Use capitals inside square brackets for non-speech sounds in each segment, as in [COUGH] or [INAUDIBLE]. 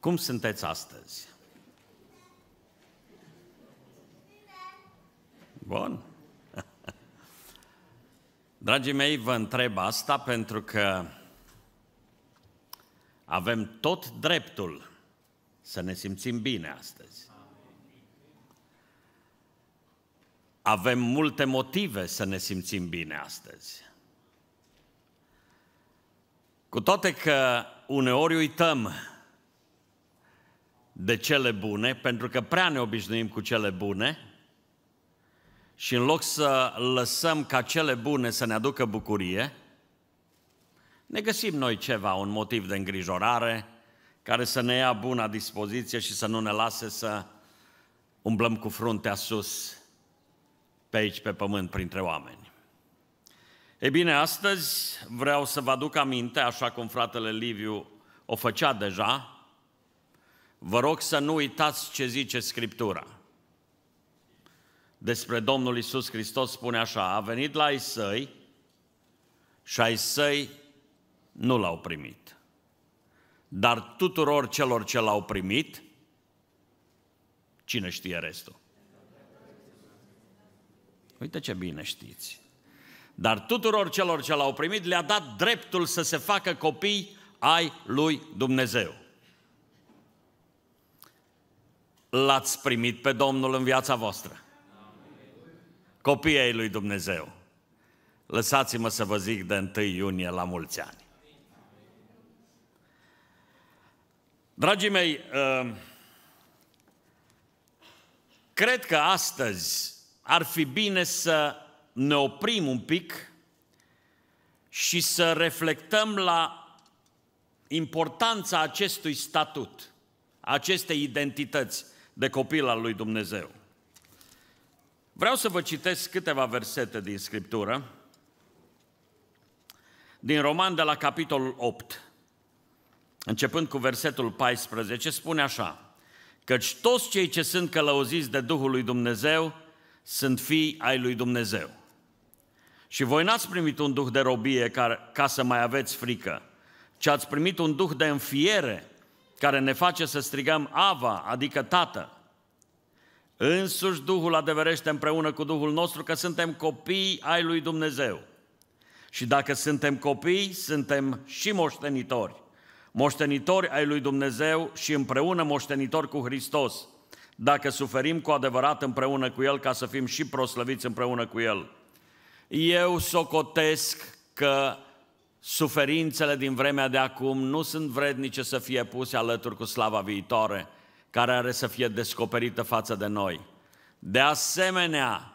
Cum sunteți astăzi? Bun. [LAUGHS] Dragii mei, vă întreb asta pentru că avem tot dreptul să ne simțim bine astăzi. Avem multe motive să ne simțim bine astăzi. Cu toate că uneori uităm de cele bune, pentru că prea ne obișnuim cu cele bune și în loc să lăsăm ca cele bune să ne aducă bucurie, ne găsim noi ceva, un motiv de îngrijorare care să ne ia buna dispoziție și să nu ne lase să umblăm cu fruntea sus pe aici, pe pământ, printre oameni. E bine, astăzi vreau să vă aduc aminte, așa cum fratele Liviu o făcea deja, Vă rog să nu uitați ce zice Scriptura. Despre Domnul Isus Hristos spune așa, a venit la ai săi și ai săi nu l-au primit. Dar tuturor celor ce l-au primit, cine știe restul? Uite ce bine știți. Dar tuturor celor ce l-au primit le-a dat dreptul să se facă copii ai lui Dumnezeu. L-ați primit pe Domnul în viața voastră. Copiii lui Dumnezeu. Lăsați-mă să vă zic de 1 iunie la mulți ani. Dragii mei, uh, cred că astăzi ar fi bine să ne oprim un pic și să reflectăm la importanța acestui statut, acestei identități de copil al lui Dumnezeu. Vreau să vă citesc câteva versete din Scriptură, din Roman de la capitolul 8, începând cu versetul 14, spune așa, căci toți cei ce sunt călăuziți de Duhul lui Dumnezeu sunt fii ai lui Dumnezeu. Și voi n-ați primit un duh de robie ca, ca să mai aveți frică, ci ați primit un duh de înfiere care ne face să strigăm Ava, adică Tată. Însuși Duhul adeverește împreună cu Duhul nostru că suntem copii ai lui Dumnezeu. Și dacă suntem copii, suntem și moștenitori. Moștenitori ai lui Dumnezeu și împreună moștenitori cu Hristos. Dacă suferim cu adevărat împreună cu El, ca să fim și proslăviți împreună cu El. Eu socotesc că Suferințele din vremea de acum nu sunt vrednice să fie puse alături cu slava viitoare, care are să fie descoperită față de noi. De asemenea,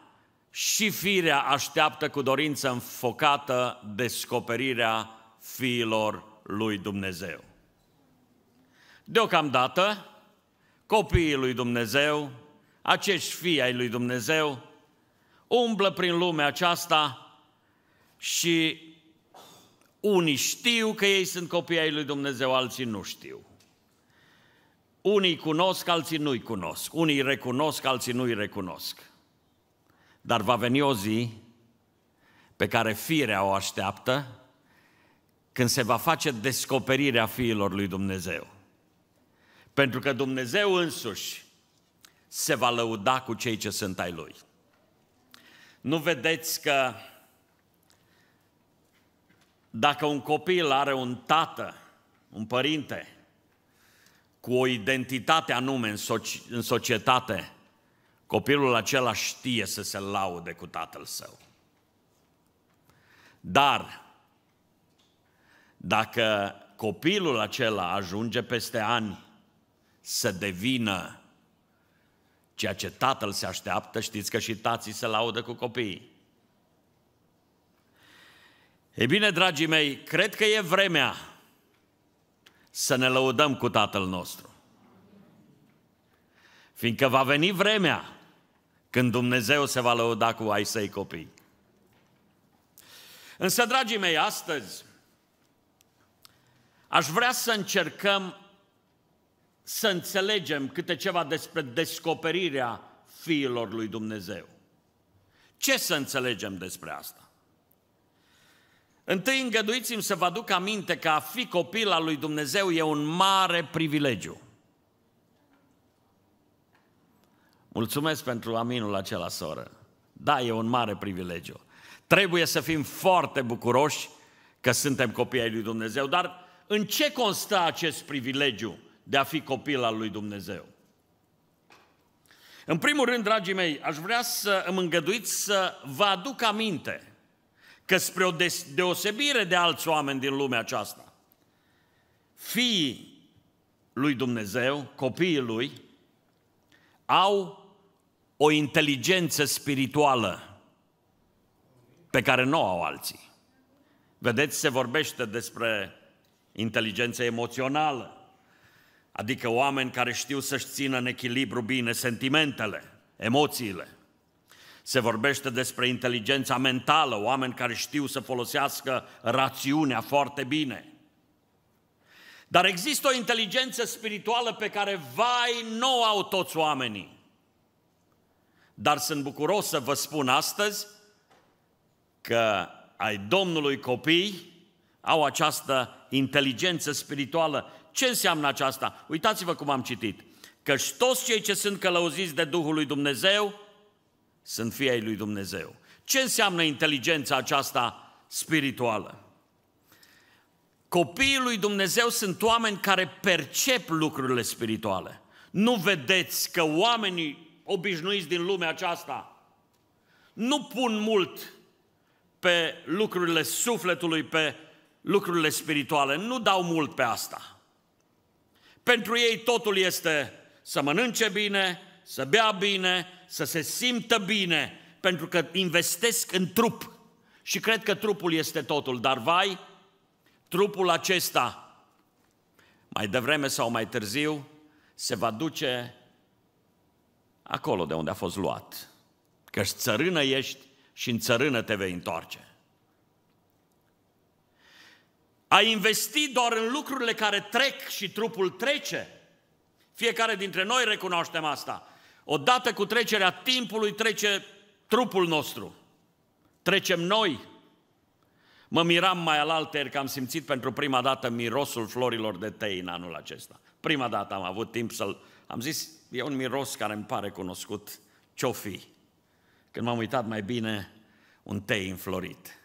și firea așteaptă cu dorință înfocată descoperirea fiilor lui Dumnezeu. Deocamdată, copiii lui Dumnezeu, acești fii ai lui Dumnezeu, umblă prin lumea aceasta și unii știu că ei sunt copii ai lui Dumnezeu, alții nu știu. Unii cunosc, alții nu-i cunosc. Unii recunosc, alții nu-i recunosc. Dar va veni o zi pe care firea o așteaptă când se va face descoperirea fiilor lui Dumnezeu. Pentru că Dumnezeu însuși se va lăuda cu cei ce sunt ai Lui. Nu vedeți că dacă un copil are un tată, un părinte, cu o identitate anume în, soci- în societate, copilul acela știe să se laude cu tatăl său. Dar, dacă copilul acela ajunge peste ani să devină ceea ce tatăl se așteaptă, știți că și tații se laudă cu copiii. E bine, dragii mei, cred că e vremea să ne lăudăm cu Tatăl nostru. Fiindcă va veni vremea când Dumnezeu se va lăuda cu ai săi copii. Însă, dragii mei, astăzi aș vrea să încercăm să înțelegem câte ceva despre descoperirea fiilor lui Dumnezeu. Ce să înțelegem despre asta? Întâi îngăduiți-mi să vă aduc aminte că a fi copil al lui Dumnezeu e un mare privilegiu. Mulțumesc pentru aminul acela, soră. Da, e un mare privilegiu. Trebuie să fim foarte bucuroși că suntem copii ai lui Dumnezeu, dar în ce constă acest privilegiu de a fi copil al lui Dumnezeu? În primul rând, dragii mei, aș vrea să îmi îngăduiți să vă aduc aminte că spre o deosebire de alți oameni din lumea aceasta, fiii lui Dumnezeu, copiii lui, au o inteligență spirituală pe care nu o au alții. Vedeți, se vorbește despre inteligență emoțională, adică oameni care știu să-și țină în echilibru bine sentimentele, emoțiile. Se vorbește despre inteligența mentală, oameni care știu să folosească rațiunea foarte bine. Dar există o inteligență spirituală pe care, vai, nu au toți oamenii. Dar sunt bucuros să vă spun astăzi că ai Domnului copii au această inteligență spirituală. Ce înseamnă aceasta? Uitați-vă cum am citit. Căci toți cei ce sunt călăuziți de Duhul lui Dumnezeu sunt fii ai lui Dumnezeu. Ce înseamnă inteligența aceasta spirituală? Copiii lui Dumnezeu sunt oameni care percep lucrurile spirituale. Nu vedeți că oamenii obișnuiți din lumea aceasta nu pun mult pe lucrurile sufletului, pe lucrurile spirituale, nu dau mult pe asta. Pentru ei totul este să mănânce bine, să bea bine, să se simtă bine, pentru că investesc în trup. Și cred că trupul este totul, dar vai, trupul acesta, mai devreme sau mai târziu, se va duce acolo de unde a fost luat. Că țărână ești și în țărână te vei întoarce. A investi doar în lucrurile care trec și trupul trece. Fiecare dintre noi recunoaștem asta. Odată cu trecerea timpului trece trupul nostru. Trecem noi. Mă miram mai alaltăieri că am simțit pentru prima dată mirosul florilor de tei în anul acesta. Prima dată am avut timp să-l... Am zis, e un miros care îmi pare cunoscut ce-o fi. Când m-am uitat mai bine, un tei înflorit.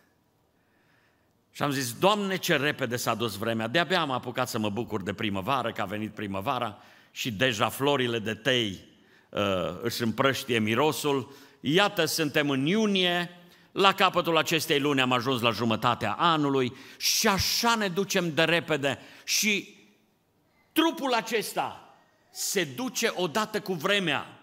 Și am zis, Doamne, ce repede s-a dus vremea. De-abia am apucat să mă bucur de primăvară, că a venit primăvara și deja florile de tei Uh, își împrăștie mirosul. Iată, suntem în iunie, la capătul acestei luni am ajuns la jumătatea anului și așa ne ducem de repede și trupul acesta se duce odată cu vremea.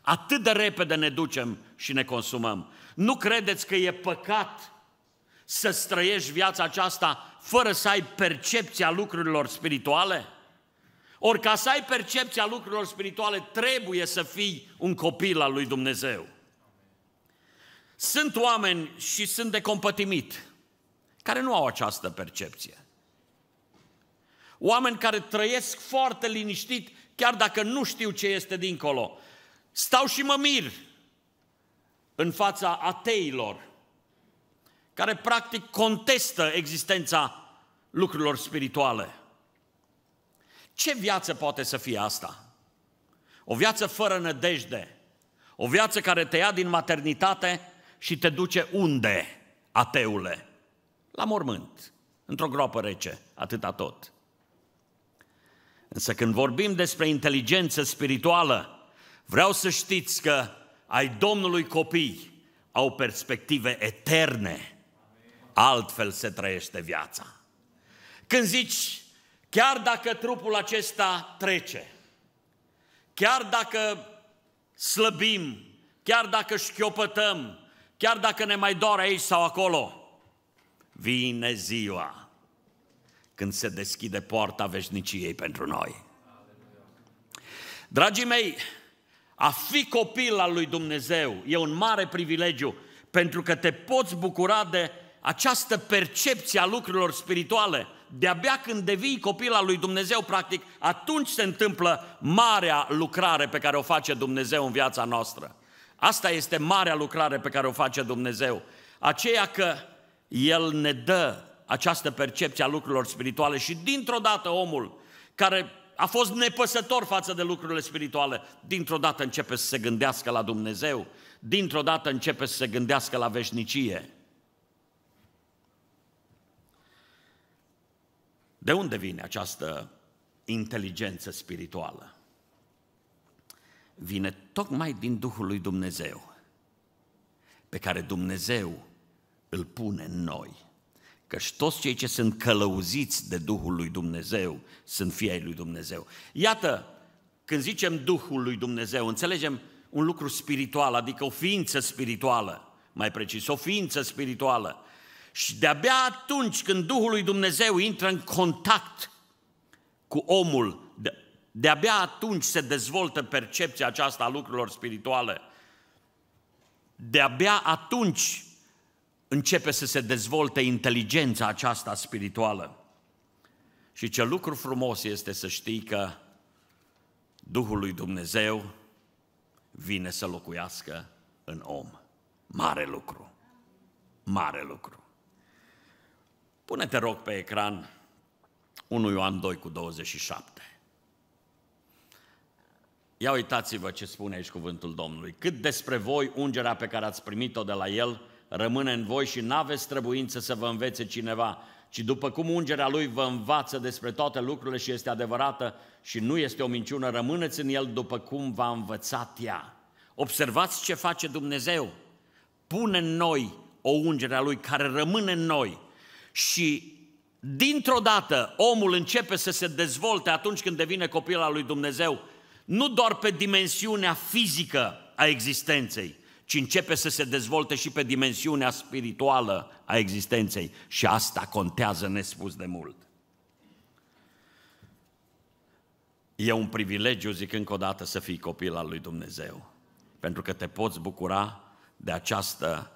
Atât de repede ne ducem și ne consumăm. Nu credeți că e păcat să străiești viața aceasta fără să ai percepția lucrurilor spirituale? Ori ca să ai percepția lucrurilor spirituale, trebuie să fii un copil al lui Dumnezeu. Sunt oameni și sunt de compătimit care nu au această percepție. Oameni care trăiesc foarte liniștit, chiar dacă nu știu ce este dincolo. Stau și mă mir în fața ateilor, care practic contestă existența lucrurilor spirituale. Ce viață poate să fie asta? O viață fără nădejde, o viață care te ia din maternitate și te duce unde, ateule? La mormânt, într-o groapă rece, atâta tot. Însă când vorbim despre inteligență spirituală, vreau să știți că ai Domnului copii au perspective eterne. Altfel se trăiește viața. Când zici, Chiar dacă trupul acesta trece, chiar dacă slăbim, chiar dacă șchiopătăm, chiar dacă ne mai doare aici sau acolo, vine ziua când se deschide poarta veșniciei pentru noi. Dragii mei, a fi copil al lui Dumnezeu e un mare privilegiu, pentru că te poți bucura de această percepție a lucrurilor spirituale – de-abia când devii copil al lui Dumnezeu, practic, atunci se întâmplă marea lucrare pe care o face Dumnezeu în viața noastră. Asta este marea lucrare pe care o face Dumnezeu. Aceea că El ne dă această percepție a lucrurilor spirituale și dintr-o dată omul care a fost nepăsător față de lucrurile spirituale, dintr-o dată începe să se gândească la Dumnezeu, dintr-o dată începe să se gândească la veșnicie. De unde vine această inteligență spirituală? Vine tocmai din Duhul lui Dumnezeu, pe care Dumnezeu îl pune în noi. Căci toți cei ce sunt călăuziți de Duhul lui Dumnezeu sunt fii ai lui Dumnezeu. Iată, când zicem Duhul lui Dumnezeu, înțelegem un lucru spiritual, adică o ființă spirituală, mai precis, o ființă spirituală. Și de-abia atunci când Duhul lui Dumnezeu intră în contact cu omul, de-abia atunci se dezvoltă percepția aceasta a lucrurilor spirituale. De-abia atunci începe să se dezvolte inteligența aceasta spirituală. Și ce lucru frumos este să știi că Duhul lui Dumnezeu vine să locuiască în om. Mare lucru. Mare lucru. Pune, te rog, pe ecran 1 Ioan 2 cu 27. Ia uitați-vă ce spune aici cuvântul Domnului. Cât despre voi, ungerea pe care ați primit-o de la El rămâne în voi și n-aveți trebuință să vă învețe cineva, ci după cum ungerea Lui vă învață despre toate lucrurile și este adevărată și nu este o minciună, rămâneți în El după cum v-a învățat ea. Observați ce face Dumnezeu. Pune în noi o ungere a Lui care rămâne în noi și dintr-o dată omul începe să se dezvolte atunci când devine copil al lui Dumnezeu, nu doar pe dimensiunea fizică a existenței, ci începe să se dezvolte și pe dimensiunea spirituală a existenței. Și asta contează nespus de mult. E un privilegiu, zic încă o dată, să fii copil al lui Dumnezeu. Pentru că te poți bucura de această,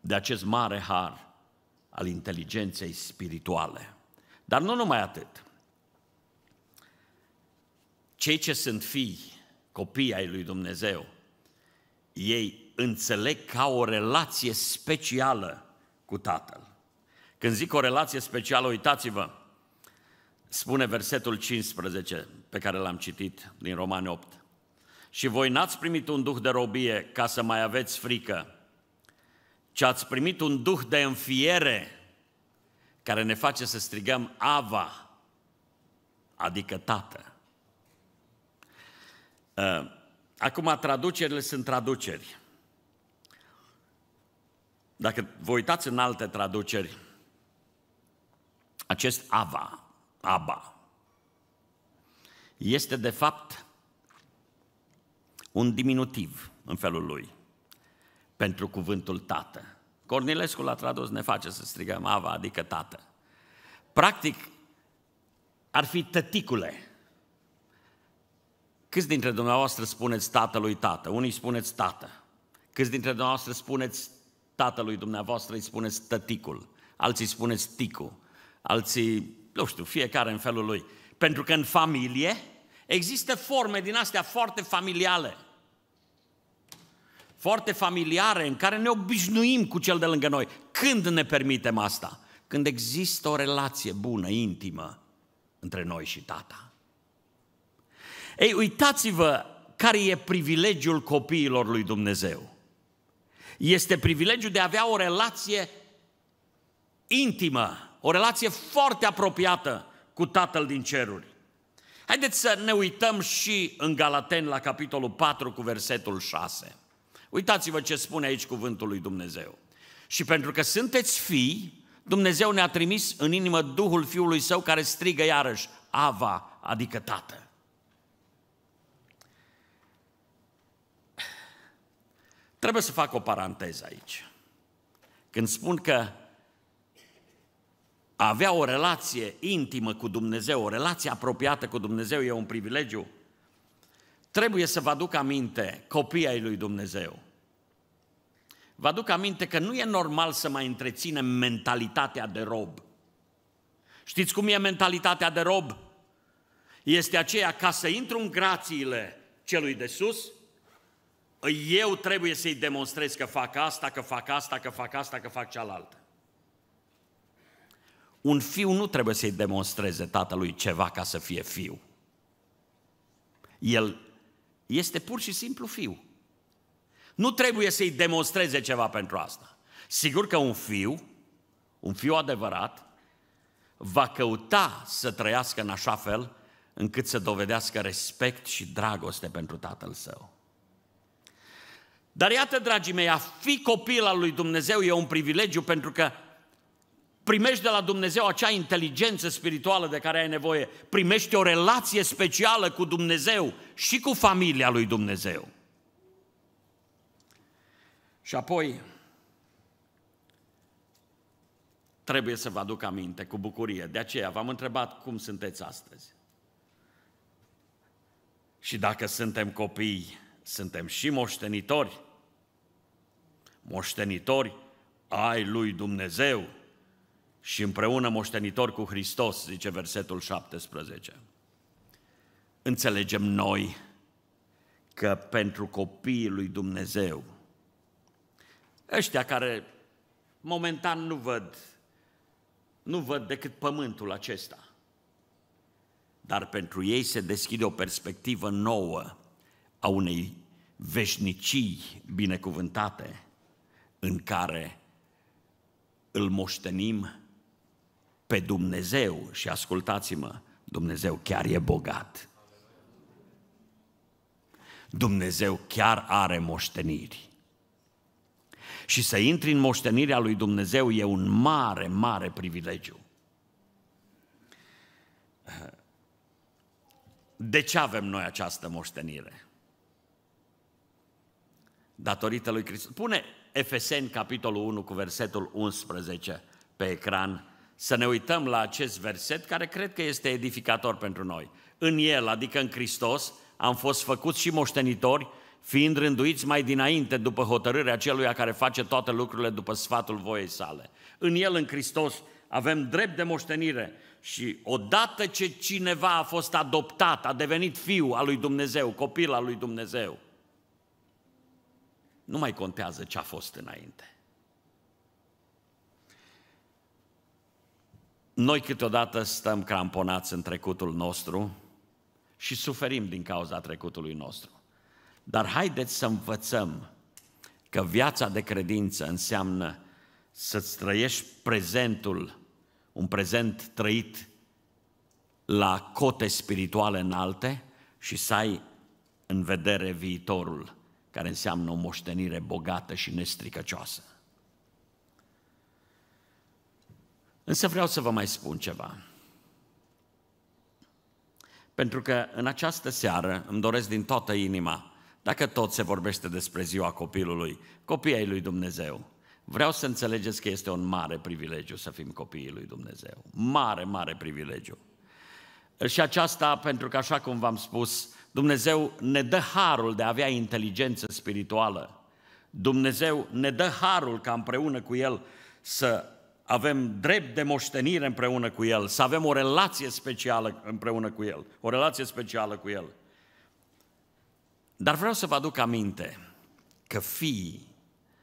de acest mare har al inteligenței spirituale. Dar nu numai atât. Cei ce sunt fii, copii ai lui Dumnezeu, ei înțeleg ca o relație specială cu Tatăl. Când zic o relație specială, uitați-vă, spune versetul 15 pe care l-am citit din Romani 8. Și voi n-ați primit un duh de robie ca să mai aveți frică, ci ați primit un duh de înfiere care ne face să strigăm Ava, adică Tată. Uh, acum, traducerile sunt traduceri. Dacă vă uitați în alte traduceri, acest Ava, Aba, este de fapt un diminutiv în felul lui pentru cuvântul tată. Cornilescu l-a tradus, ne face să strigăm Ava, adică tată. Practic, ar fi tăticule. Câți dintre dumneavoastră spuneți tatălui tată? Unii spuneți tată. Câți dintre dumneavoastră spuneți tatălui dumneavoastră îi spuneți tăticul, alții spuneți ticu, alții, nu știu, fiecare în felul lui. Pentru că în familie există forme din astea foarte familiale – foarte familiare în care ne obișnuim cu cel de lângă noi. Când ne permitem asta? Când există o relație bună, intimă între noi și tata. Ei, uitați-vă care e privilegiul copiilor lui Dumnezeu. Este privilegiul de a avea o relație intimă, o relație foarte apropiată cu Tatăl din ceruri. Haideți să ne uităm și în Galaten la capitolul 4 cu versetul 6. Uitați-vă ce spune aici cuvântul lui Dumnezeu. Și pentru că sunteți fii, Dumnezeu ne-a trimis în inimă Duhul Fiului Său care strigă iarăși, Ava, adică Tată. Trebuie să fac o paranteză aici. Când spun că avea o relație intimă cu Dumnezeu, o relație apropiată cu Dumnezeu e un privilegiu, Trebuie să vă aduc aminte, copiii ai lui Dumnezeu. Vă aduc aminte că nu e normal să mai întreținem mentalitatea de rob. Știți cum e mentalitatea de rob? Este aceea ca să intru în grațiile celui de sus, eu trebuie să-i demonstrez că fac asta, că fac asta, că fac asta, că fac cealaltă. Un fiu nu trebuie să-i demonstreze tatălui ceva ca să fie fiu. El este pur și simplu fiu. Nu trebuie să-i demonstreze ceva pentru asta. Sigur că un fiu, un fiu adevărat, va căuta să trăiască în așa fel încât să dovedească respect și dragoste pentru tatăl său. Dar iată, dragii mei, a fi copil al lui Dumnezeu e un privilegiu pentru că primești de la Dumnezeu acea inteligență spirituală de care ai nevoie, primești o relație specială cu Dumnezeu și cu familia lui Dumnezeu. Și apoi, trebuie să vă aduc aminte cu bucurie. De aceea v-am întrebat cum sunteți astăzi. Și dacă suntem copii, suntem și moștenitori. Moștenitori ai lui Dumnezeu și împreună moștenitor cu Hristos, zice versetul 17. Înțelegem noi că pentru copiii lui Dumnezeu, ăștia care momentan nu văd, nu văd decât pământul acesta, dar pentru ei se deschide o perspectivă nouă a unei veșnicii binecuvântate în care îl moștenim pe Dumnezeu și ascultați-mă, Dumnezeu chiar e bogat. Dumnezeu chiar are moșteniri. Și să intri în moștenirea lui Dumnezeu e un mare, mare privilegiu. De ce avem noi această moștenire? Datorită lui Hristos. Pune Efeseni, capitolul 1, cu versetul 11 pe ecran să ne uităm la acest verset care cred că este edificator pentru noi. În el, adică în Hristos, am fost făcuți și moștenitori, fiind rânduiți mai dinainte după hotărârea celui care face toate lucrurile după sfatul voiei sale. În el, în Hristos, avem drept de moștenire și odată ce cineva a fost adoptat, a devenit fiu al lui Dumnezeu, copil al lui Dumnezeu, nu mai contează ce a fost înainte. Noi câteodată stăm cramponați în trecutul nostru și suferim din cauza trecutului nostru. Dar haideți să învățăm că viața de credință înseamnă să-ți trăiești prezentul, un prezent trăit la cote spirituale înalte și să ai în vedere viitorul, care înseamnă o moștenire bogată și nestricăcioasă. Însă vreau să vă mai spun ceva. Pentru că în această seară îmi doresc din toată inima, dacă tot se vorbește despre ziua copilului, copiii lui Dumnezeu, vreau să înțelegeți că este un mare privilegiu să fim copiii lui Dumnezeu. Mare, mare privilegiu. Și aceasta pentru că, așa cum v-am spus, Dumnezeu ne dă harul de a avea inteligență spirituală. Dumnezeu ne dă harul ca împreună cu El să avem drept de moștenire împreună cu El, să avem o relație specială împreună cu El, o relație specială cu El. Dar vreau să vă aduc aminte că fiii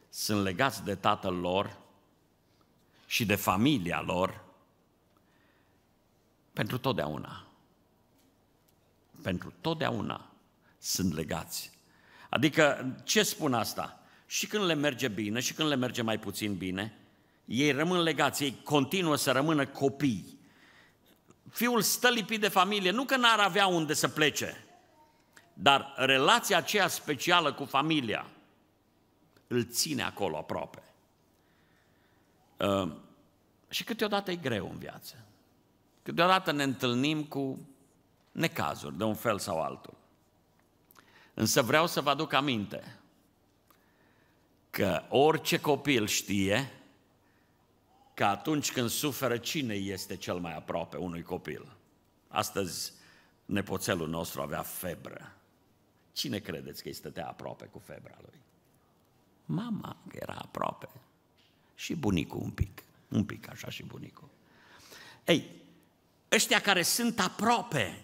sunt legați de tatăl lor și de familia lor pentru totdeauna. Pentru totdeauna sunt legați. Adică, ce spun asta? Și când le merge bine, și când le merge mai puțin bine, ei rămân legați, ei continuă să rămână copii. Fiul stă lipit de familie, nu că n-ar avea unde să plece, dar relația aceea specială cu familia îl ține acolo aproape. Uh, și câteodată e greu în viață. Câteodată ne întâlnim cu necazuri de un fel sau altul. Însă vreau să vă aduc aminte că orice copil știe că atunci când suferă, cine este cel mai aproape unui copil? Astăzi nepoțelul nostru avea febră. Cine credeți că îi stătea aproape cu febra lui? Mama era aproape. Și bunicul un pic. Un pic așa și bunicul. Ei, ăștia care sunt aproape,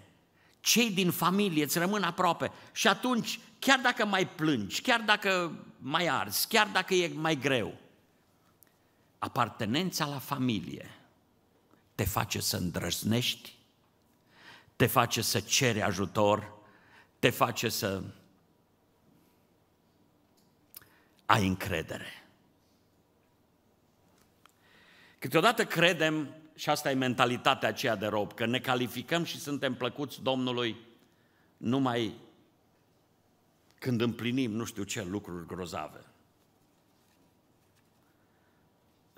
cei din familie îți rămân aproape și atunci, chiar dacă mai plângi, chiar dacă mai arzi, chiar dacă e mai greu, apartenența la familie te face să îndrăznești, te face să ceri ajutor, te face să ai încredere. Câteodată credem, și asta e mentalitatea aceea de rob, că ne calificăm și suntem plăcuți Domnului numai când împlinim nu știu ce lucruri grozave.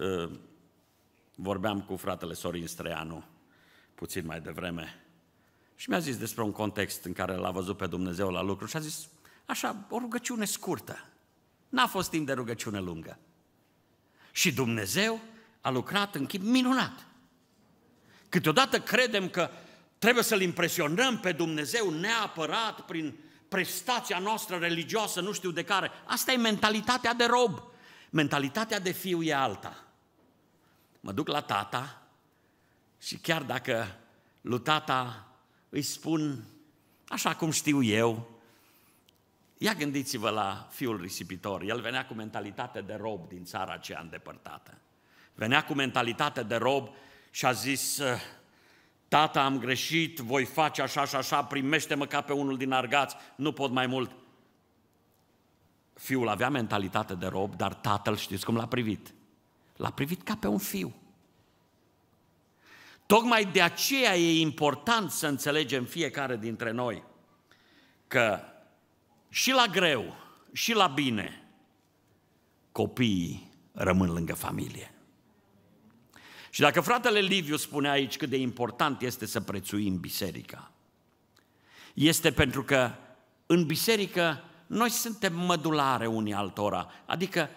Ă, vorbeam cu fratele Sorin Streanu puțin mai devreme și mi-a zis despre un context în care l-a văzut pe Dumnezeu la lucru și a zis, așa, o rugăciune scurtă. N-a fost timp de rugăciune lungă. Și Dumnezeu a lucrat în chip minunat. Câteodată credem că trebuie să-L impresionăm pe Dumnezeu neapărat prin prestația noastră religioasă, nu știu de care. Asta e mentalitatea de rob. Mentalitatea de fiu e alta mă duc la tata și chiar dacă lui tata îi spun așa cum știu eu, ia gândiți-vă la fiul risipitor. El venea cu mentalitate de rob din țara aceea îndepărtată. Venea cu mentalitate de rob și a zis, tata, am greșit, voi face așa și așa, primește-mă ca pe unul din argați, nu pot mai mult. Fiul avea mentalitate de rob, dar tatăl știți cum l-a privit. L-a privit ca pe un fiu. Tocmai de aceea e important să înțelegem fiecare dintre noi că și la greu, și la bine, copiii rămân lângă familie. Și dacă fratele Liviu spune aici cât de important este să prețuim biserica, este pentru că în biserică noi suntem mădulare unii altora, adică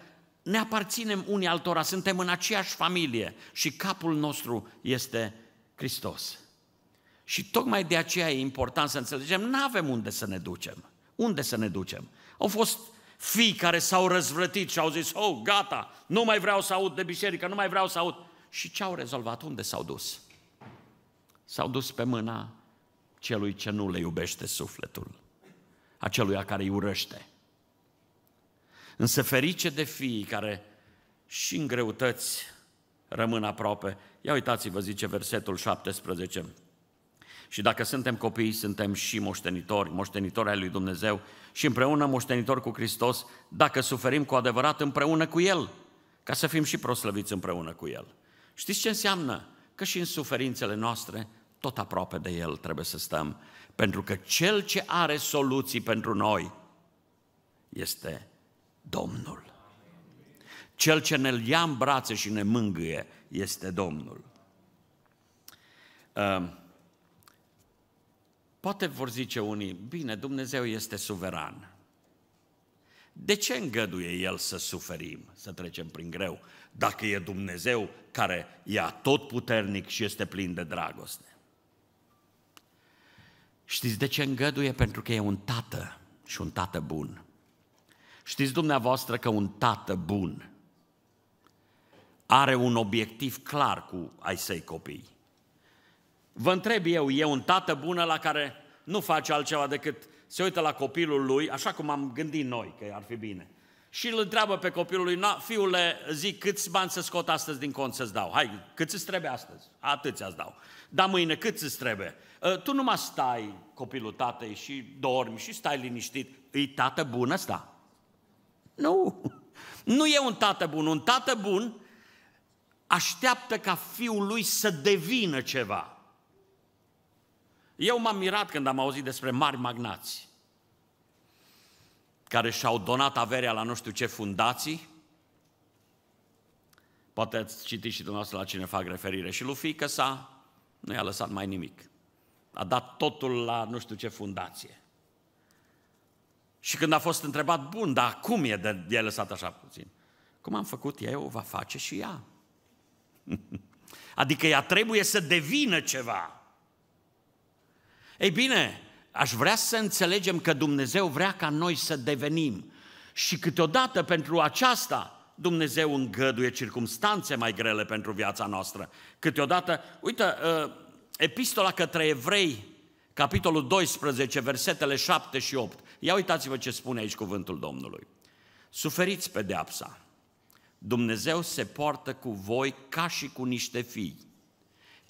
ne aparținem unii altora, suntem în aceeași familie și capul nostru este Hristos. Și tocmai de aceea e important să înțelegem, nu avem unde să ne ducem. Unde să ne ducem? Au fost fii care s-au răzvrătit și au zis, oh, gata, nu mai vreau să aud de biserică, nu mai vreau să aud. Și ce au rezolvat? Unde s-au dus? S-au dus pe mâna celui ce nu le iubește sufletul, aceluia care îi urăște. Însă ferice de fii care și în greutăți rămân aproape. Ia uitați-vă, zice versetul 17. Și dacă suntem copii, suntem și moștenitori, moștenitori ai lui Dumnezeu și împreună moștenitori cu Hristos, dacă suferim cu adevărat împreună cu El, ca să fim și proslăviți împreună cu El. Știți ce înseamnă? Că și în suferințele noastre, tot aproape de El trebuie să stăm, pentru că Cel ce are soluții pentru noi este Domnul. Cel ce ne ia în brațe și ne mângâie este Domnul. Ehm, poate vor zice unii, bine, Dumnezeu este suveran. De ce îngăduie El să suferim, să trecem prin greu, dacă e Dumnezeu care e tot puternic și este plin de dragoste? Știți de ce îngăduie? Pentru că e un tată și un tată bun. Știți dumneavoastră că un tată bun are un obiectiv clar cu ai săi copii. Vă întreb eu, e un tată bun la care nu face altceva decât se uită la copilul lui, așa cum am gândit noi că ar fi bine. Și îl întreabă pe copilul lui, fiule, zic câți bani să scot astăzi din cont să-ți dau? Hai, câți îți trebuie astăzi? Atâția îți dau. Da mâine, câți îți trebuie? Ă, tu numai stai, copilul tatei, și dormi și stai liniștit. E tată bună asta. Nu. Nu e un tată bun. Un tată bun așteaptă ca fiul lui să devină ceva. Eu m-am mirat când am auzit despre mari magnați care și-au donat averea la nu știu ce fundații. Poate ați citit și dumneavoastră la cine fac referire. Și lui fiică sa nu i-a lăsat mai nimic. A dat totul la nu știu ce fundație. Și când a fost întrebat, bun, dar cum e de, de lăsat așa puțin? Cum am făcut eu, o va face și ea. [LAUGHS] adică ea trebuie să devină ceva. Ei bine, aș vrea să înțelegem că Dumnezeu vrea ca noi să devenim. Și câteodată pentru aceasta Dumnezeu îngăduie circumstanțe mai grele pentru viața noastră. Câteodată, uite, uh, epistola către evrei, capitolul 12, versetele 7 și 8. Ia uitați-vă ce spune aici cuvântul Domnului. Suferiți pedeapsa. Dumnezeu se poartă cu voi ca și cu niște fii.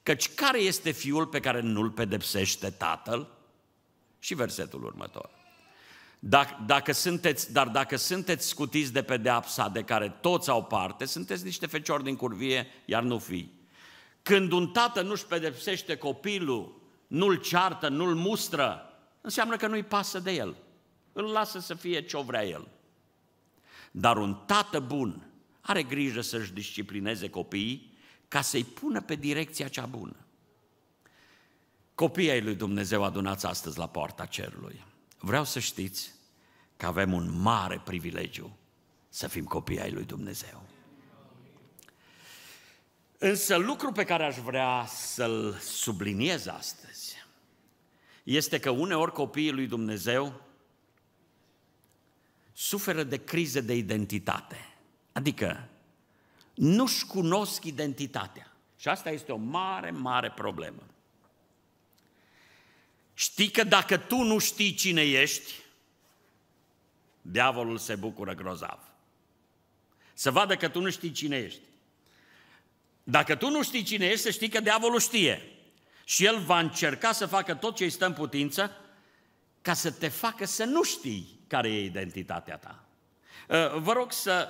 Căci care este fiul pe care nu-l pedepsește tatăl? Și versetul următor. Dacă, dacă sunteți, dar dacă sunteți scutiți de pedeapsa de care toți au parte, sunteți niște feciori din curvie, iar nu fii. Când un tată nu-și pedepsește copilul, nu-l ceartă, nu-l mustră, înseamnă că nu-i pasă de el îl lasă să fie ce-o vrea el. Dar un tată bun are grijă să-și disciplineze copiii ca să-i pună pe direcția cea bună. Copiii lui Dumnezeu adunați astăzi la poarta cerului. Vreau să știți că avem un mare privilegiu să fim copii ai lui Dumnezeu. Însă lucru pe care aș vrea să-l subliniez astăzi este că uneori copiii lui Dumnezeu suferă de crize de identitate. Adică nu-și cunosc identitatea. Și asta este o mare, mare problemă. Știi că dacă tu nu știi cine ești, diavolul se bucură grozav. Să vadă că tu nu știi cine ești. Dacă tu nu știi cine ești, să știi că diavolul știe. Și el va încerca să facă tot ce îi stă în putință ca să te facă să nu știi care e identitatea ta. Ă, vă rog să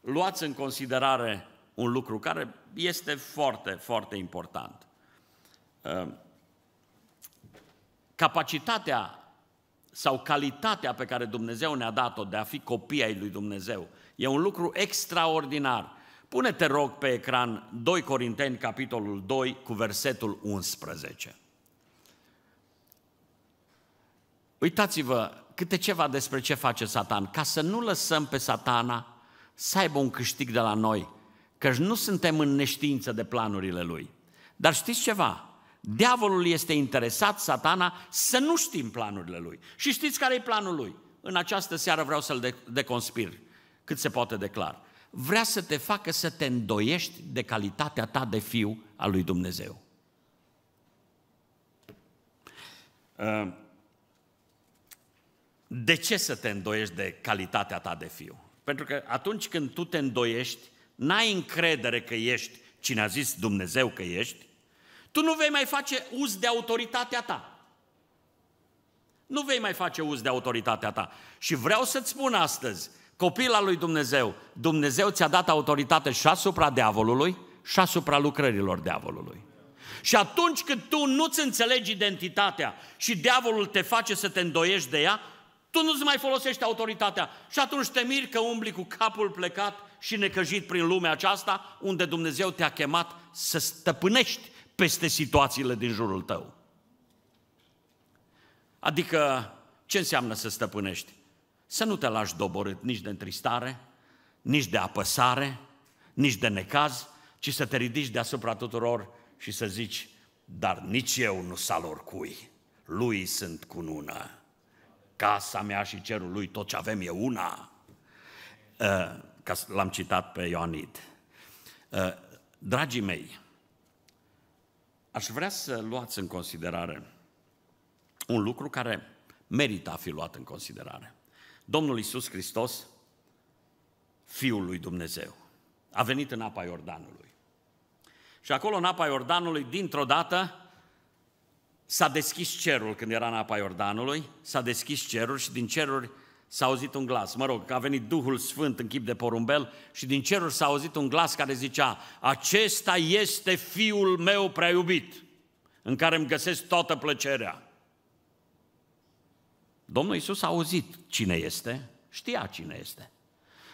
luați în considerare un lucru care este foarte, foarte important. Ă, capacitatea sau calitatea pe care Dumnezeu ne-a dat-o de a fi copii ai lui Dumnezeu e un lucru extraordinar. Pune, te rog, pe ecran 2 Corinteni, capitolul 2, cu versetul 11. Uitați-vă câte ceva despre ce face Satan, ca să nu lăsăm pe Satana să aibă un câștig de la noi, că nu suntem în neștiință de planurile lui. Dar știți ceva? Diavolul este interesat, satana, să nu știm planurile lui. Și știți care e planul lui? În această seară vreau să-l deconspir cât se poate declar. Vrea să te facă să te îndoiești de calitatea ta de fiu al lui Dumnezeu. Uh de ce să te îndoiești de calitatea ta de fiu? Pentru că atunci când tu te îndoiești, n-ai încredere că ești cine a zis Dumnezeu că ești, tu nu vei mai face uz de autoritatea ta. Nu vei mai face uz de autoritatea ta. Și vreau să-ți spun astăzi, copil al lui Dumnezeu, Dumnezeu ți-a dat autoritate și asupra diavolului și asupra lucrărilor diavolului. Și atunci când tu nu-ți înțelegi identitatea și diavolul te face să te îndoiești de ea, tu nu-ți mai folosești autoritatea și atunci te miri că umbli cu capul plecat și necăjit prin lumea aceasta, unde Dumnezeu te-a chemat să stăpânești peste situațiile din jurul tău. Adică, ce înseamnă să stăpânești? Să nu te lași doborât nici de întristare, nici de apăsare, nici de necaz, ci să te ridici deasupra tuturor și să zici, dar nici eu nu salor cui, lui sunt cunună casa mea și cerul lui, tot ce avem e una. Uh, ca l-am citat pe Ioanid. Uh, dragii mei, aș vrea să luați în considerare un lucru care merită a fi luat în considerare. Domnul Isus Hristos, Fiul lui Dumnezeu, a venit în apa Iordanului. Și acolo, în apa Iordanului, dintr-o dată, s-a deschis cerul când era în apa Iordanului, s-a deschis cerul și din ceruri s-a auzit un glas. Mă rog, a venit Duhul Sfânt în chip de porumbel și din ceruri s-a auzit un glas care zicea Acesta este Fiul meu prea iubit, în care îmi găsesc toată plăcerea. Domnul Iisus a auzit cine este, știa cine este.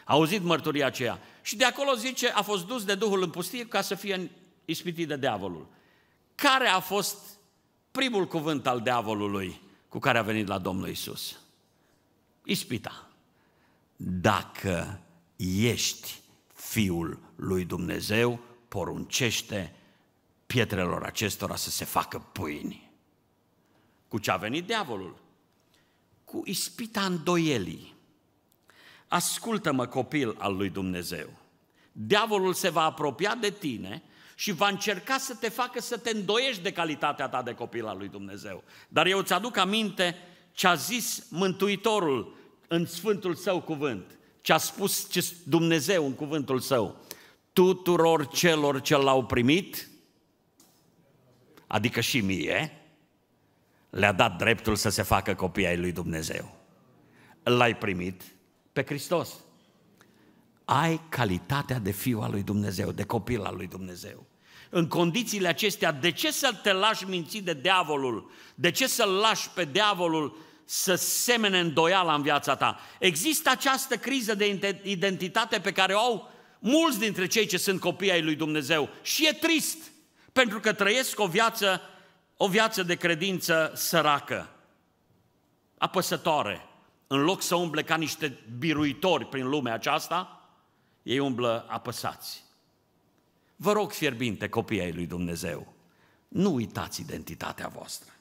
A auzit mărturia aceea. Și de acolo zice, a fost dus de Duhul în pustie ca să fie ispitit de diavolul. Care a fost primul cuvânt al diavolului cu care a venit la Domnul Isus. Ispita. Dacă ești Fiul lui Dumnezeu, poruncește pietrelor acestora să se facă pâini. Cu ce a venit diavolul? Cu ispita îndoielii. Ascultă-mă, copil al lui Dumnezeu. Diavolul se va apropia de tine și va încerca să te facă să te îndoiești de calitatea ta de copil al lui Dumnezeu. Dar eu îți aduc aminte ce a zis Mântuitorul în Sfântul Său cuvânt, ce a spus Dumnezeu în cuvântul Său. Tuturor celor ce l-au primit, adică și mie, le-a dat dreptul să se facă copii ai lui Dumnezeu. L-ai primit pe Hristos. Ai calitatea de fiu al lui Dumnezeu, de copil al lui Dumnezeu în condițiile acestea, de ce să te lași mințit de diavolul? De ce să-l lași pe diavolul să semene îndoiala în viața ta? Există această criză de identitate pe care o au mulți dintre cei ce sunt copii ai lui Dumnezeu și e trist, pentru că trăiesc o viață, o viață de credință săracă, apăsătoare. În loc să umble ca niște biruitori prin lumea aceasta, ei umblă apăsați. Vă rog fierbinte, copii ai lui Dumnezeu, nu uitați identitatea voastră.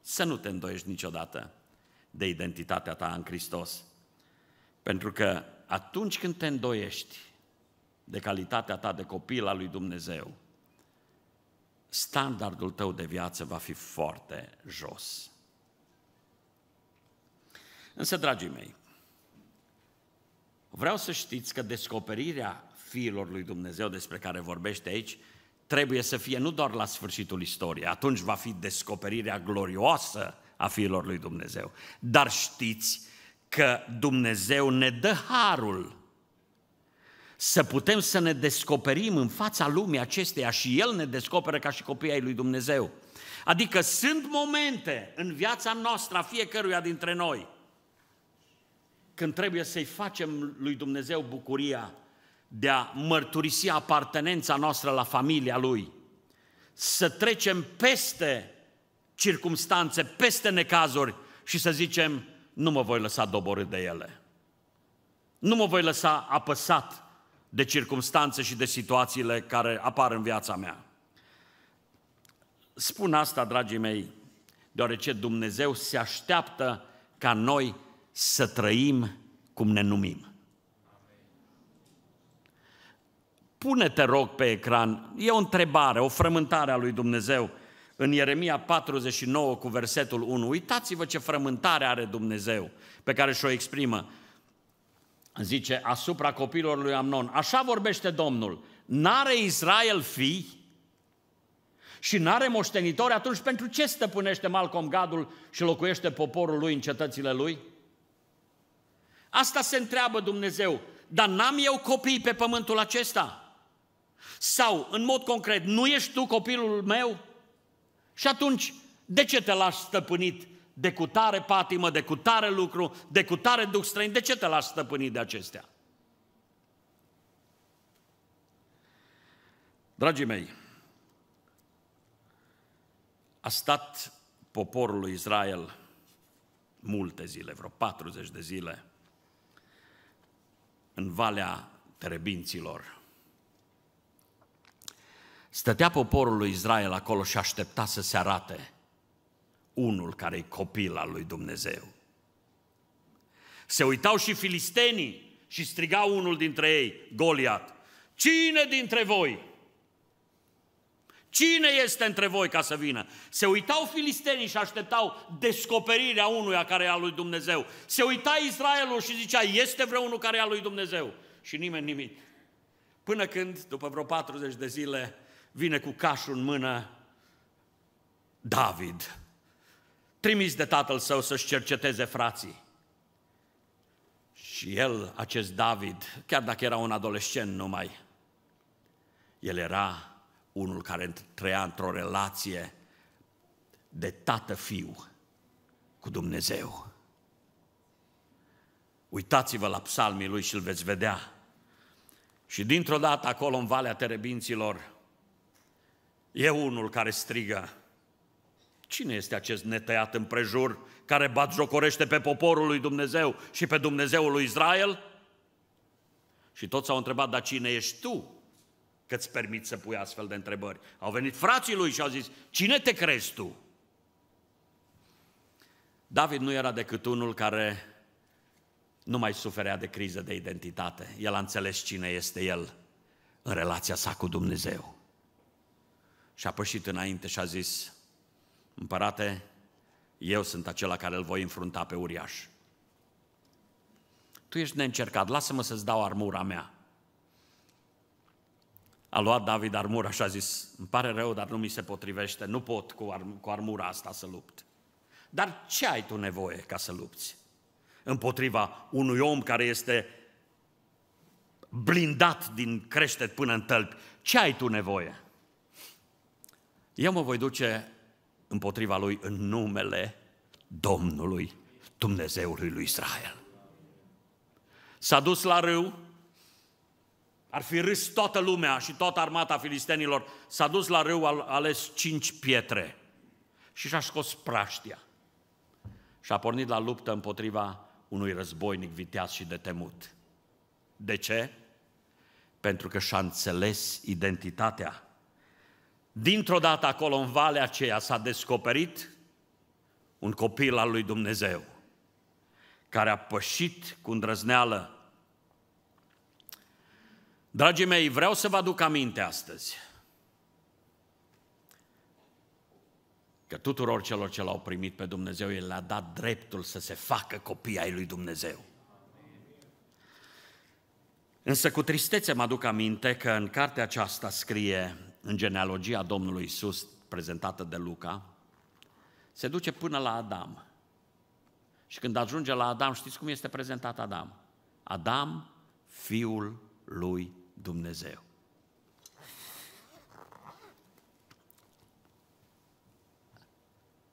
Să nu te îndoiești niciodată de identitatea ta în Hristos. Pentru că atunci când te îndoiești de calitatea ta de copil al lui Dumnezeu, standardul tău de viață va fi foarte jos. Însă, dragii mei, Vreau să știți că descoperirea fiilor lui Dumnezeu despre care vorbește aici trebuie să fie nu doar la sfârșitul istoriei, atunci va fi descoperirea glorioasă a fiilor lui Dumnezeu. Dar știți că Dumnezeu ne dă harul să putem să ne descoperim în fața lumii acesteia și El ne descoperă ca și copii ai lui Dumnezeu. Adică sunt momente în viața noastră a fiecăruia dintre noi – când trebuie să-i facem lui Dumnezeu bucuria de a mărturisi apartenența noastră la familia Lui, să trecem peste circumstanțe, peste necazuri și să zicem, nu mă voi lăsa doborât de ele. Nu mă voi lăsa apăsat de circumstanțe și de situațiile care apar în viața mea. Spun asta, dragii mei, deoarece Dumnezeu se așteaptă ca noi să trăim cum ne numim. Pune, te rog, pe ecran, e o întrebare, o frământare a lui Dumnezeu în Ieremia 49 cu versetul 1. Uitați-vă ce frământare are Dumnezeu pe care și-o exprimă. Zice, asupra copilor lui Amnon, așa vorbește Domnul, n-are Israel fii? și n are moștenitori, atunci pentru ce stăpânește Malcolm Gadul și locuiește poporul lui în cetățile lui? Asta se întreabă Dumnezeu. Dar n-am eu copii pe pământul acesta? Sau, în mod concret, nu ești tu copilul meu? Și atunci, de ce te lași stăpânit de cutare patimă, de cutare lucru, de cutare duc străin? De ce te lași stăpânit de acestea? Dragii mei, a stat poporul lui Israel multe zile, vreo 40 de zile, în Valea Terebinților. Stătea poporul lui Israel acolo și aștepta să se arate unul care e copil al lui Dumnezeu. Se uitau și filistenii și strigau unul dintre ei, Goliat, cine dintre voi Cine este între voi ca să vină? Se uitau filistenii și așteptau descoperirea unuia care e al lui Dumnezeu. Se uita Israelul și zicea, este vreunul care e al lui Dumnezeu. Și nimeni nimic. Până când, după vreo 40 de zile, vine cu cașul în mână David, trimis de tatăl său să-și cerceteze frații. Și el, acest David, chiar dacă era un adolescent numai, el era unul care trăia într-o relație de tată-fiu cu Dumnezeu. Uitați-vă la psalmii lui și îl veți vedea. Și dintr-o dată acolo în Valea Terebinților e unul care strigă. Cine este acest netăiat împrejur care batjocorește pe poporul lui Dumnezeu și pe Dumnezeul lui Israel? Și toți s-au întrebat, dar cine ești tu? că îți permit să pui astfel de întrebări. Au venit frații lui și au zis, cine te crezi tu? David nu era decât unul care nu mai suferea de criză de identitate. El a înțeles cine este el în relația sa cu Dumnezeu. Și a pășit înainte și a zis, împărate, eu sunt acela care îl voi înfrunta pe uriaș. Tu ești neîncercat, lasă-mă să-ți dau armura mea a luat David armura și a zis, îmi pare rău, dar nu mi se potrivește, nu pot cu, arm- cu armura asta să lupt. Dar ce ai tu nevoie ca să lupți? Împotriva unui om care este blindat din creștet până în tălpi, ce ai tu nevoie? Eu mă voi duce împotriva lui în numele Domnului Dumnezeului lui Israel. S-a dus la râu, ar fi râs toată lumea și toată armata filistenilor. S-a dus la râu, a ales cinci pietre și și-a scos praștia. Și a pornit la luptă împotriva unui războinic viteaz și de temut. De ce? Pentru că și-a înțeles identitatea. Dintr-o dată acolo în valea aceea s-a descoperit un copil al lui Dumnezeu care a pășit cu îndrăzneală Dragii mei, vreau să vă aduc aminte astăzi că tuturor celor ce l-au primit pe Dumnezeu, El le-a dat dreptul să se facă copii ai lui Dumnezeu. Însă cu tristețe mă aduc aminte că în cartea aceasta scrie, în genealogia Domnului Isus prezentată de Luca, se duce până la Adam. Și când ajunge la Adam, știți cum este prezentat Adam? Adam, fiul lui Dumnezeu.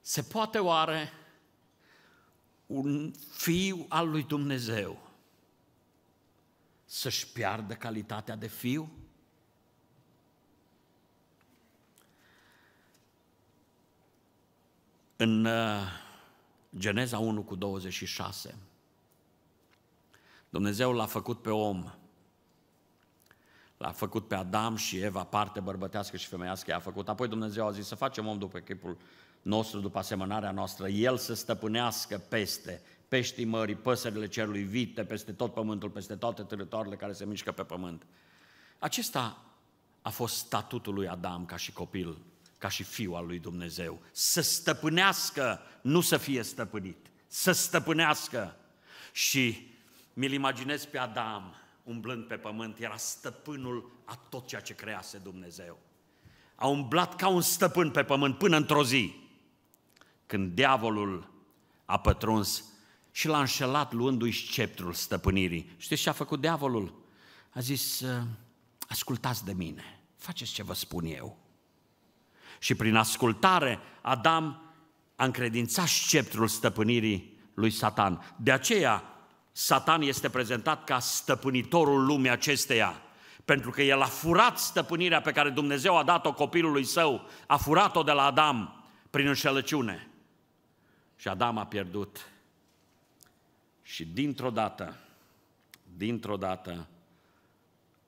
Se poate oare un fiu al lui Dumnezeu să-și piardă calitatea de fiu? În uh, Geneza 1 cu 26, Dumnezeu l-a făcut pe om l-a făcut pe Adam și Eva, parte bărbătească și femeiască i-a făcut. Apoi Dumnezeu a zis să facem om după chipul nostru, după asemănarea noastră, el să stăpânească peste peștii mării, păsările cerului, vite, peste tot pământul, peste toate teritoriile care se mișcă pe pământ. Acesta a fost statutul lui Adam ca și copil, ca și fiu al lui Dumnezeu. Să stăpânească, nu să fie stăpânit. Să stăpânească. Și mi-l imaginez pe Adam, umblând pe pământ, era stăpânul a tot ceea ce crease Dumnezeu. A umblat ca un stăpân pe pământ până într-o zi, când diavolul a pătruns și l-a înșelat luându-i sceptrul stăpânirii. Știți ce a făcut diavolul? A zis, ă, ascultați de mine, faceți ce vă spun eu. Și prin ascultare, Adam a încredințat sceptrul stăpânirii lui Satan. De aceea, Satan este prezentat ca stăpânitorul lumii acesteia, pentru că el a furat stăpânirea pe care Dumnezeu a dat-o copilului său, a furat-o de la Adam prin înșelăciune. Și Adam a pierdut. Și dintr-o dată, dintr-o dată,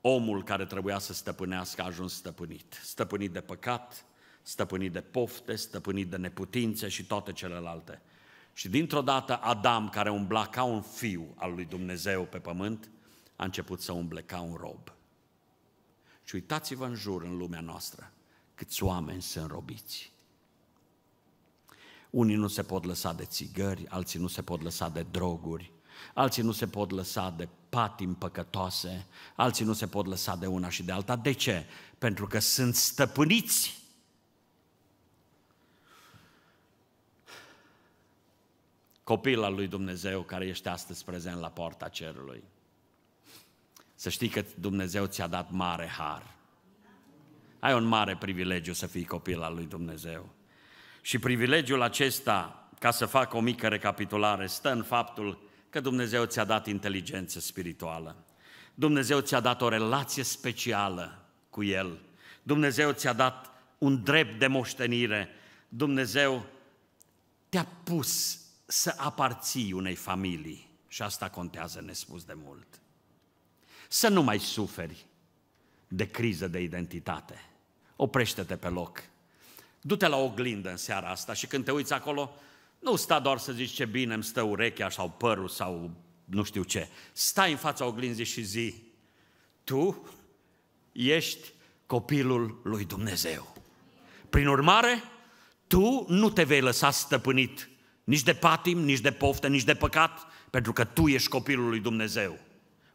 omul care trebuia să stăpânească a ajuns stăpânit. Stăpânit de păcat, stăpânit de pofte, stăpânit de neputințe și toate celelalte. Și dintr-o dată Adam, care umbla ca un fiu al lui Dumnezeu pe pământ, a început să umble ca un rob. Și uitați-vă în jur, în lumea noastră, câți oameni sunt robiți. Unii nu se pot lăsa de țigări, alții nu se pot lăsa de droguri, alții nu se pot lăsa de patim păcătoase, alții nu se pot lăsa de una și de alta. De ce? Pentru că sunt stăpâniți copil al lui Dumnezeu care ești astăzi prezent la poarta cerului. Să știi că Dumnezeu ți-a dat mare har. Ai un mare privilegiu să fii copil al lui Dumnezeu. Și privilegiul acesta, ca să fac o mică recapitulare, stă în faptul că Dumnezeu ți-a dat inteligență spirituală. Dumnezeu ți-a dat o relație specială cu El. Dumnezeu ți-a dat un drept de moștenire. Dumnezeu te-a pus să aparții unei familii și asta contează nespus de mult. Să nu mai suferi de criză de identitate. Oprește-te pe loc. Du-te la oglindă în seara asta și când te uiți acolo, nu sta doar să zici ce bine îmi stă urechea sau părul sau nu știu ce. Stai în fața oglinzii și zi, tu ești copilul lui Dumnezeu. Prin urmare, tu nu te vei lăsa stăpânit nici de patim, nici de poftă, nici de păcat, pentru că tu ești copilul lui Dumnezeu.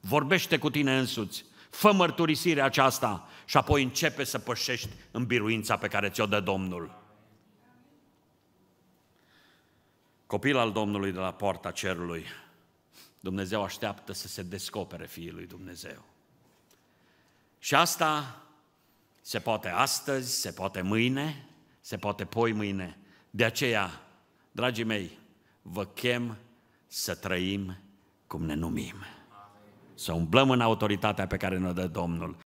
Vorbește cu tine însuți, fă mărturisirea aceasta și apoi începe să pășești în biruința pe care ți-o dă Domnul. Copil al Domnului de la poarta cerului, Dumnezeu așteaptă să se descopere fiul lui Dumnezeu. Și asta se poate astăzi, se poate mâine, se poate poi mâine. De aceea Dragii mei, vă chem să trăim cum ne numim. Să umblăm în autoritatea pe care ne dă Domnul.